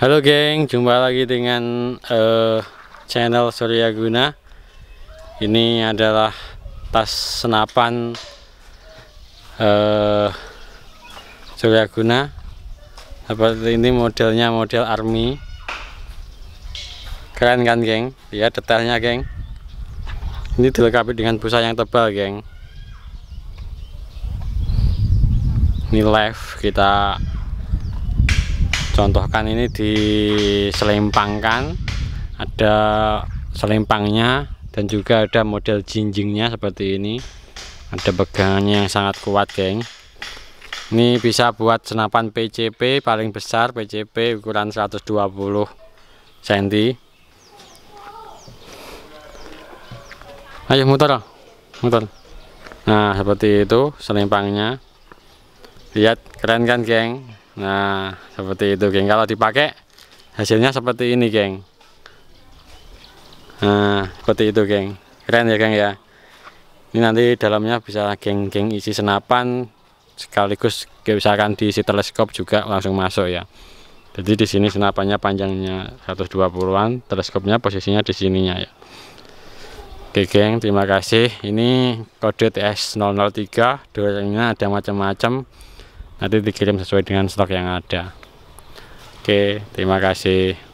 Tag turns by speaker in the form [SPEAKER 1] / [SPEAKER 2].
[SPEAKER 1] Halo geng, jumpa lagi dengan uh, channel Surya Guna. Ini adalah tas senapan uh, Surya Guna. Seperti ini modelnya model army. Keren kan geng? Ya detailnya geng. Ini dilengkapi dengan busa yang tebal geng. Ini live kita Contohkan ini diselempangkan ada selempangnya dan juga ada model jinjingnya seperti ini ada pegangannya yang sangat kuat geng ini bisa buat senapan PCP paling besar PCP ukuran 120 cm ayo muter muter nah seperti itu selempangnya lihat keren kan geng Nah, seperti itu, geng. Kalau dipakai hasilnya seperti ini, geng. Nah, seperti itu, geng. Keren ya, geng ya. Ini nanti dalamnya bisa geng-geng isi senapan sekaligus misalkan diisi teleskop juga langsung masuk ya. Jadi di sini senapannya panjangnya 120-an, teleskopnya posisinya di sininya ya. Oke geng, terima kasih. Ini kode TS003, dorongnya ada macam-macam nanti dikirim sesuai dengan stok yang ada oke terima kasih